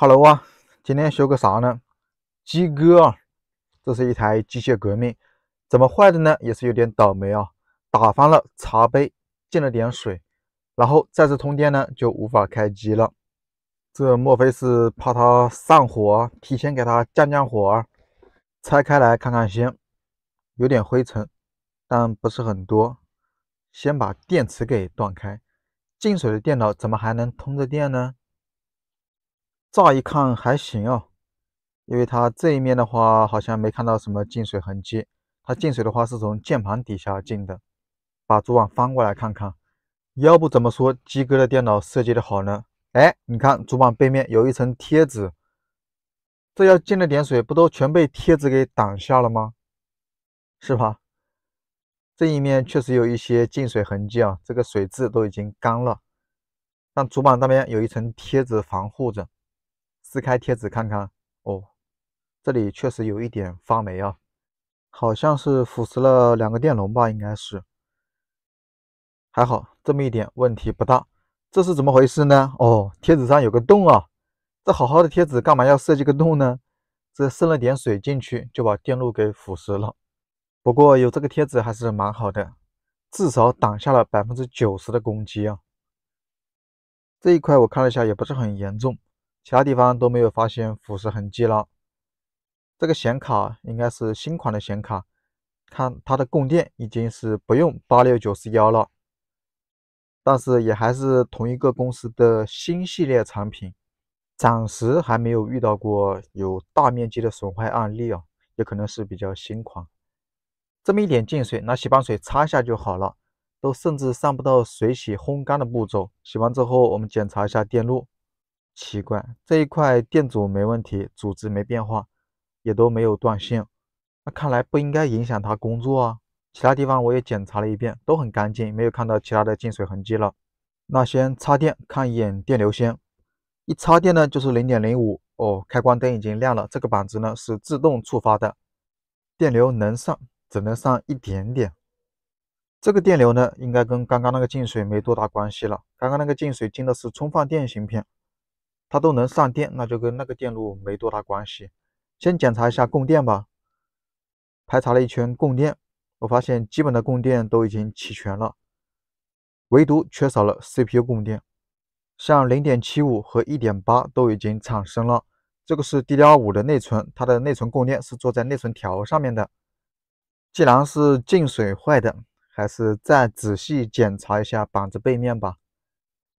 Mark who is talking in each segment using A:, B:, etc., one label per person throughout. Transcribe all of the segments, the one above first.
A: Hello 啊，今天修个啥呢？鸡哥，啊，这是一台机械革命，怎么坏的呢？也是有点倒霉啊，打翻了茶杯，进了点水，然后再次通电呢，就无法开机了。这莫非是怕它上火，提前给它降降火？拆开来看看先，有点灰尘，但不是很多。先把电池给断开，进水的电脑怎么还能通着电呢？乍一看还行哦，因为它这一面的话，好像没看到什么进水痕迹。它进水的话是从键盘底下进的。把主板翻过来看看，要不怎么说鸡哥的电脑设计的好呢？哎，你看主板背面有一层贴纸，这要进了点水，不都全被贴纸给挡下了吗？是吧？这一面确实有一些进水痕迹啊，这个水渍都已经干了，但主板那边有一层贴纸防护着。撕开贴纸看看，哦，这里确实有一点发霉啊，好像是腐蚀了两个电容吧，应该是，还好，这么一点问题不大。这是怎么回事呢？哦，贴纸上有个洞啊，这好好的贴纸干嘛要设计个洞呢？这渗了点水进去，就把电路给腐蚀了。不过有这个贴纸还是蛮好的，至少挡下了百分之九十的攻击啊。这一块我看了一下，也不是很严重。其他地方都没有发现腐蚀痕迹了。这个显卡应该是新款的显卡，看它的供电已经是不用八六九四幺了，但是也还是同一个公司的新系列产品，暂时还没有遇到过有大面积的损坏案例哦，也可能是比较新款。这么一点进水，拿洗板水擦一下就好了，都甚至上不到水洗烘干的步骤。洗完之后，我们检查一下电路。奇怪，这一块电阻没问题，阻值没变化，也都没有断线。那看来不应该影响它工作啊。其他地方我也检查了一遍，都很干净，没有看到其他的进水痕迹了。那先插电看一眼电流先。一插电呢，就是零点零五。哦，开关灯已经亮了。这个板子呢是自动触发的，电流能上，只能上一点点。这个电流呢，应该跟刚刚那个进水没多大关系了。刚刚那个进水进的是充放电芯片。它都能上电，那就跟那个电路没多大关系。先检查一下供电吧。排查了一圈供电，我发现基本的供电都已经齐全了，唯独缺少了 CPU 供电。像零点七五和一点八都已经产生了，这个是 D d r 五的内存，它的内存供电是做在内存条上面的。既然是进水坏的，还是再仔细检查一下板子背面吧。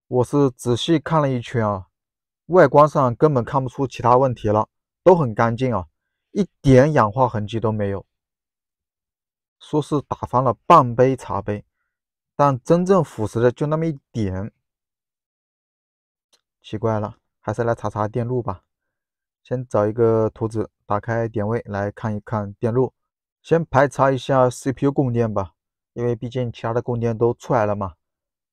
A: 我是仔细看了一圈啊。外观上根本看不出其他问题了，都很干净啊，一点氧化痕迹都没有。说是打翻了半杯茶杯，但真正腐蚀的就那么一点，奇怪了，还是来查查电路吧。先找一个图纸，打开点位来看一看电路，先排查一下 CPU 供电吧，因为毕竟其他的供电都出来了嘛。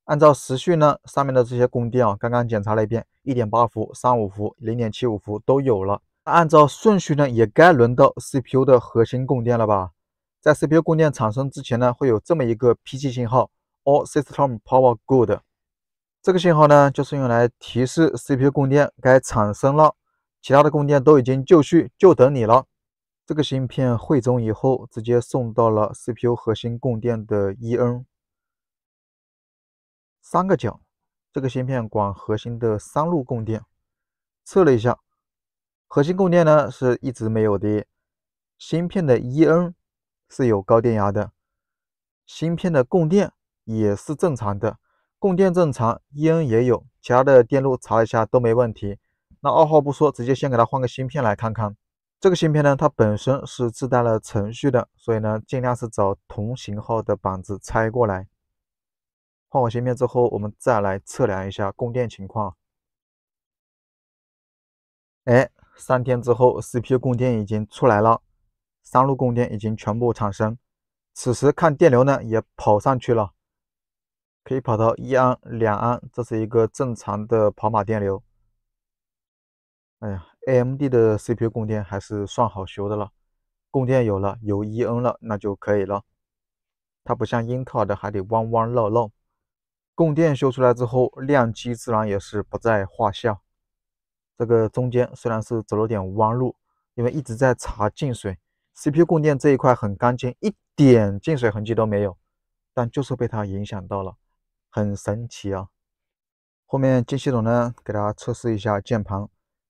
A: 按照时序呢，上面的这些供电啊，刚刚检查了一遍，一点八伏、三五伏、零点七五伏都有了。按照顺序呢，也该轮到 CPU 的核心供电了吧？在 CPU 供电产生之前呢，会有这么一个 PG 信号，All System Power Good。这个信号呢，就是用来提示 CPU 供电该产生了，其他的供电都已经就绪，就等你了。这个芯片汇总以后，直接送到了 CPU 核心供电的 EN。三个角。这个芯片管核心的三路供电，测了一下，核心供电呢是一直没有的，芯片的 E N 是有高电压的，芯片的供电也是正常的，供电正常，E N 也有，其他的电路查了一下都没问题。那二号不说，直接先给他换个芯片来看看。这个芯片呢，它本身是自带了程序的，所以呢，尽量是找同型号的板子拆过来。换好芯片之后，我们再来测量一下供电情况。哎，三天之后，CPU 供电已经出来了，三路供电已经全部产生。此时看电流呢，也跑上去了，可以跑到一安、两安，这是一个正常的跑马电流。哎呀，AMD 的 CPU 供电还是算好修的了，供电有了，有一 n 了，那就可以了。它不像英特尔的，还得弯弯绕绕。供电修出来之后，亮机自然也是不在话下。这个中间虽然是走了点弯路，因为一直在查进水，CPU 供电这一块很干净，一点进水痕迹都没有，但就是被它影响到了，很神奇啊。后面进系统呢，给大家测试一下键盘，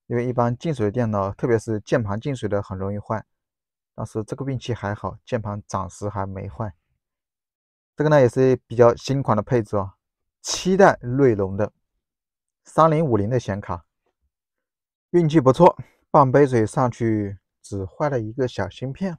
A: 因为一般进水电脑，特别是键盘进水的很容易坏，但是这个运气还好，键盘暂时还没坏。这个呢也是比较新款的配置啊。七代锐龙的三零五零的显卡，运气不错，半杯水上去只坏了一个小芯片。